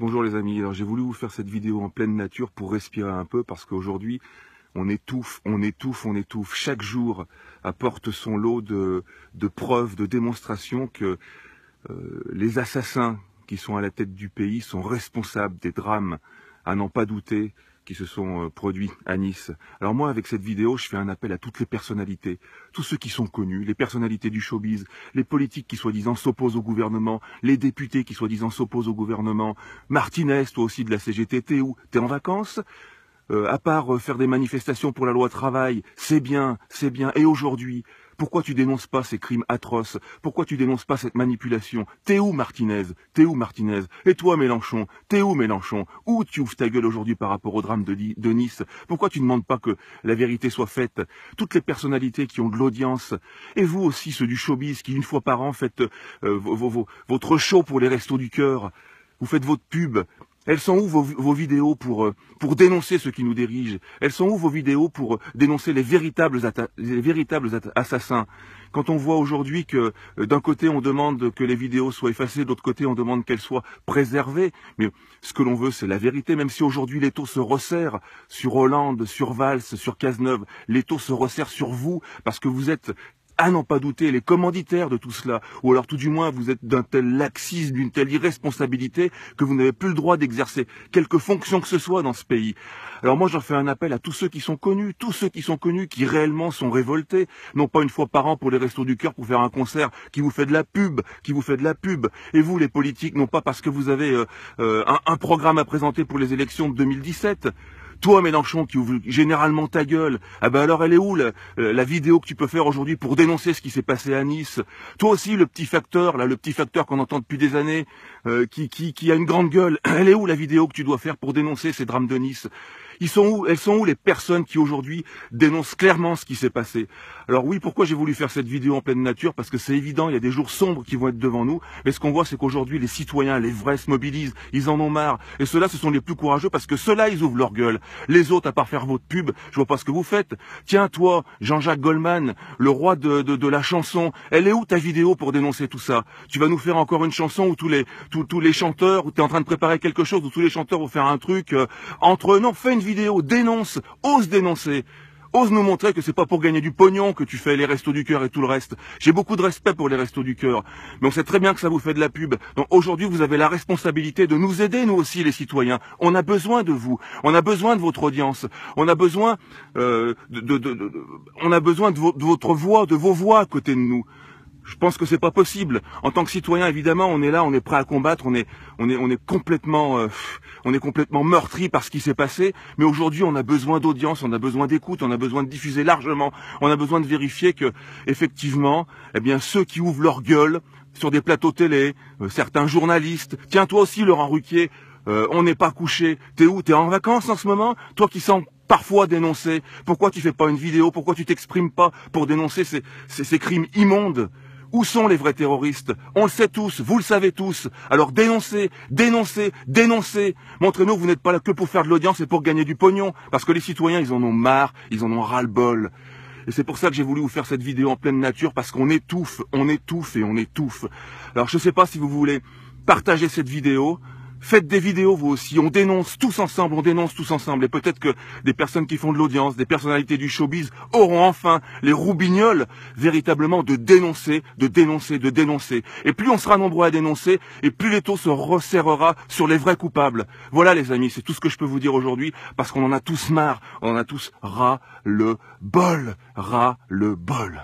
Bonjour les amis, alors j'ai voulu vous faire cette vidéo en pleine nature pour respirer un peu parce qu'aujourd'hui on étouffe, on étouffe, on étouffe. Chaque jour apporte son lot de, preuves, de démonstrations que euh, les assassins qui sont à la tête du pays sont responsables des drames, à n'en pas douter, qui se sont euh, produits à Nice. Alors moi, avec cette vidéo, je fais un appel à toutes les personnalités, tous ceux qui sont connus, les personnalités du showbiz, les politiques qui soi-disant s'opposent au gouvernement, les députés qui soi-disant s'opposent au gouvernement, Martinez, toi aussi de la CGTT, où t'es en vacances euh, à part euh, faire des manifestations pour la loi travail, c'est bien, c'est bien, et aujourd'hui, pourquoi tu dénonces pas ces crimes atroces Pourquoi tu dénonces pas cette manipulation T'es où Martinez T'es où Martinez Et toi Mélenchon T'es où Mélenchon Où tu ouvres ta gueule aujourd'hui par rapport au drame de, Nice Pourquoi tu ne demandes pas que la vérité soit faite Toutes les personnalités qui ont de l'audience, et vous aussi ceux du showbiz qui une fois par an faites euh, vos, votre show pour les restos du cœur, vous faites votre pub, euh, Elles sont où vos, vidéos pour, pour dénoncer ceux qui nous dirigent Elles sont où vos vidéos pour dénoncer les véritables, les véritables assassins Quand on voit aujourd'hui que euh, d'un côté on demande que les vidéos soient effacées, d'autre côté on demande qu'elles soient préservées, mais ce que l'on veut c'est la vérité, même si aujourd'hui les taux se resserrent sur Hollande, sur Valls, sur Cazeneuve, les taux se resserrent sur vous parce que vous êtes à n'en pas douter, les commanditaires de tout cela, ou alors tout du moins vous êtes d'un tel laxisme, d'une telle irresponsabilité que vous n'avez plus le droit d'exercer quelque fonction que ce soit dans ce pays. Alors moi j'en fais un appel à tous ceux qui sont connus, tous ceux qui sont connus, qui réellement sont révoltés, non pas une fois par an pour les restos du cœur, pour faire un concert qui vous fait de la pub, qui vous fait de la pub, et vous les politiques, non pas parce que vous avez euh, euh, un, un programme à présenter pour les élections de 2017, toi, Mélenchon, qui ouvre généralement ta gueule, ah ben alors elle est où euh, la, vidéo que tu peux faire aujourd'hui pour dénoncer ce qui s'est passé à Nice Toi aussi, le petit facteur, là, le petit facteur qu'on entend depuis des années, euh, qui, qui, qui a une grande gueule, elle est où la vidéo que tu dois faire pour dénoncer ces drames de Nice ils sont où, elles sont où les personnes qui aujourd'hui dénoncent clairement ce qui s'est passé Alors oui, pourquoi j'ai voulu faire cette vidéo en pleine nature Parce que c'est évident, il y a des jours sombres qui vont être devant nous. Mais ce qu'on voit, c'est qu'aujourd'hui, les citoyens, les vrais, se mobilisent. Ils en ont marre. Et ceux-là, ce sont les plus courageux parce que ceux-là, ils ouvrent leur gueule. Les autres, à part faire votre pub, je vois pas ce que vous faites. Tiens, toi, Jean-Jacques Goldman, le roi de, la chanson, elle est où ta vidéo pour dénoncer tout ça Tu vas nous faire encore une chanson où tous les, tous, les chanteurs, où tu es en train de préparer quelque chose, où tous les chanteurs vont faire un truc euh, entre eux. Non, une dénonce, ose dénoncer. Ose nous montrer que c'est pas pour gagner du pognon que tu fais les restos du cœur et tout le reste. J'ai beaucoup de respect pour les restos du cœur, mais on sait très bien que ça vous fait de la pub. Donc aujourd'hui, vous avez la responsabilité de nous aider, nous aussi, les citoyens. On a besoin de vous. On a besoin de votre audience. On a besoin euh, de, on a besoin de votre voix, de vos voix à côté de nous. Je pense que c'est pas possible. En tant que citoyen, évidemment, on est là, on est prêt à combattre, on est, on est, on est complètement, euh, on est complètement meurtri par ce qui s'est passé. Mais aujourd'hui, on a besoin d'audience, on a besoin d'écoute, on a besoin de diffuser largement, on a besoin de vérifier que, effectivement, eh bien, ceux qui ouvrent leur gueule sur des plateaux télé, euh, certains journalistes, tiens, toi aussi, Laurent Ruquier, euh, on n'est pas couché, t'es où, t'es en vacances en ce moment, toi qui sens parfois dénoncer, pourquoi tu fais pas une vidéo, pourquoi tu t'exprimes pas pour dénoncer ces, ces crimes immondes où sont les vrais terroristes On le sait tous, vous le savez tous. Alors dénoncez, dénoncez, dénoncez. Montrez-nous que vous n'êtes pas là que pour faire de l'audience et pour gagner du pognon. Parce que les citoyens, ils en ont marre, ils en ont ras-le-bol. Et c'est pour ça que j'ai voulu vous faire cette vidéo en pleine nature, parce qu'on étouffe, on étouffe et on étouffe. Alors je ne sais pas si vous voulez partager cette vidéo, Faites des vidéos vous aussi, on dénonce tous ensemble, on dénonce tous ensemble. Et peut-être que des personnes qui font de l'audience, des personnalités du showbiz auront enfin les roubignoles véritablement de dénoncer, de dénoncer, de dénoncer. Et plus on sera nombreux à dénoncer, et plus l'étau se resserrera sur les vrais coupables. Voilà les amis, c'est tout ce que je peux vous dire aujourd'hui, parce qu'on en a tous marre, on en a tous ras le bol, ras le bol.